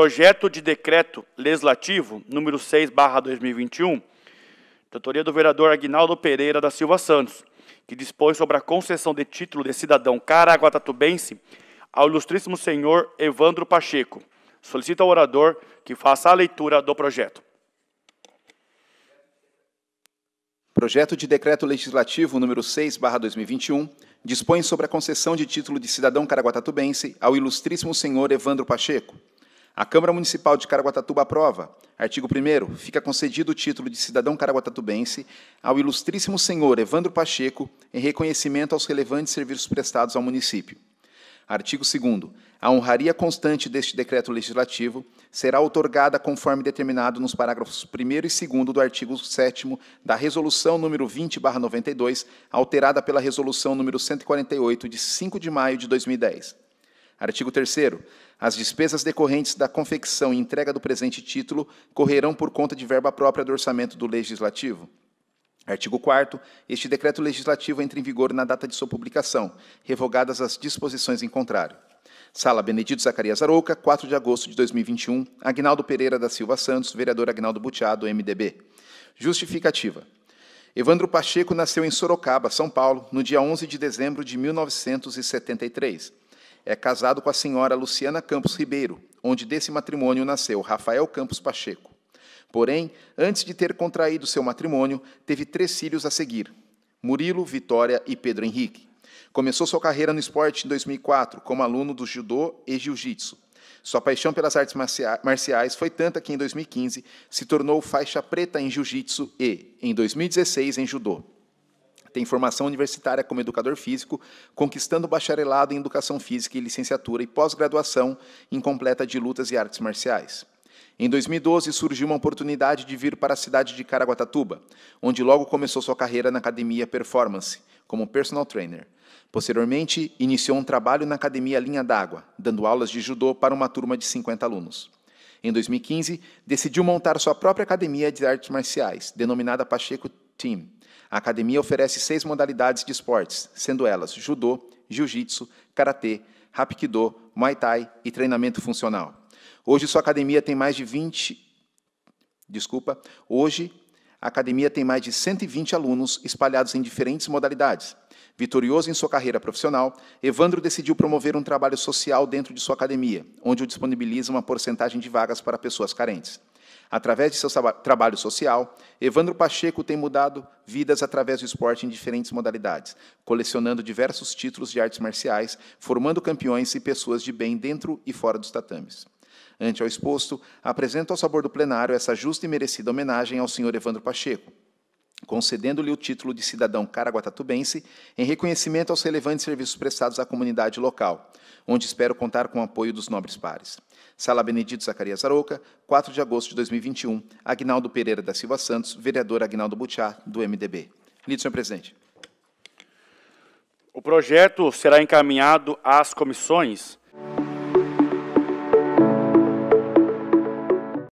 Projeto de Decreto Legislativo número 6/2021, de autoria do vereador Agnaldo Pereira da Silva Santos, que dispõe sobre a concessão de título de cidadão caraguatatubense ao ilustríssimo senhor Evandro Pacheco. Solicita ao orador que faça a leitura do projeto. Projeto de Decreto Legislativo número 6/2021 dispõe sobre a concessão de título de cidadão caraguatatubense ao ilustríssimo senhor Evandro Pacheco, a Câmara Municipal de Caraguatatuba aprova. Artigo 1 Fica concedido o título de cidadão caraguatatubense ao ilustríssimo senhor Evandro Pacheco em reconhecimento aos relevantes serviços prestados ao município. Artigo 2 A honraria constante deste decreto legislativo será outorgada conforme determinado nos parágrafos 1 e 2 do artigo 7 da Resolução número 20/92, alterada pela Resolução número 148 de 5 de maio de 2010. Artigo 3 As despesas decorrentes da confecção e entrega do presente título correrão por conta de verba própria do orçamento do Legislativo. Artigo 4 Este decreto legislativo entra em vigor na data de sua publicação, revogadas as disposições em contrário. Sala Benedito Zacarias Arouca, 4 de agosto de 2021. Agnaldo Pereira da Silva Santos, vereador Agnaldo Butiado, MDB. Justificativa. Evandro Pacheco nasceu em Sorocaba, São Paulo, no dia 11 de dezembro de 1973 é casado com a senhora Luciana Campos Ribeiro, onde desse matrimônio nasceu Rafael Campos Pacheco. Porém, antes de ter contraído seu matrimônio, teve três filhos a seguir: Murilo, Vitória e Pedro Henrique. Começou sua carreira no esporte em 2004 como aluno do judô e jiu-jitsu. Sua paixão pelas artes marciais foi tanta que em 2015 se tornou faixa preta em jiu-jitsu e, em 2016, em judô tem formação universitária como educador físico, conquistando bacharelado em educação física e licenciatura e pós-graduação incompleta de lutas e artes marciais. Em 2012, surgiu uma oportunidade de vir para a cidade de Caraguatatuba, onde logo começou sua carreira na academia Performance, como personal trainer. Posteriormente, iniciou um trabalho na academia Linha d'Água, dando aulas de judô para uma turma de 50 alunos. Em 2015, decidiu montar sua própria academia de artes marciais, denominada Pacheco Team, a academia oferece seis modalidades de esportes, sendo elas judô, jiu-jitsu, karatê, hapkido, muay thai e treinamento funcional. Hoje sua academia tem mais de 20 Desculpa, hoje a academia tem mais de 120 alunos espalhados em diferentes modalidades. Vitorioso em sua carreira profissional, Evandro decidiu promover um trabalho social dentro de sua academia, onde o disponibiliza uma porcentagem de vagas para pessoas carentes. Através de seu trabalho social, Evandro Pacheco tem mudado vidas através do esporte em diferentes modalidades, colecionando diversos títulos de artes marciais, formando campeões e pessoas de bem dentro e fora dos tatames. Ante ao exposto, apresento ao sabor do plenário essa justa e merecida homenagem ao senhor Evandro Pacheco, concedendo-lhe o título de cidadão caraguatatubense em reconhecimento aos relevantes serviços prestados à comunidade local, onde espero contar com o apoio dos nobres pares. Sala Benedito Zacarias Arouca, 4 de agosto de 2021, Agnaldo Pereira da Silva Santos, vereador Agnaldo Butiá, do MDB. Lido, senhor presidente. O projeto será encaminhado às comissões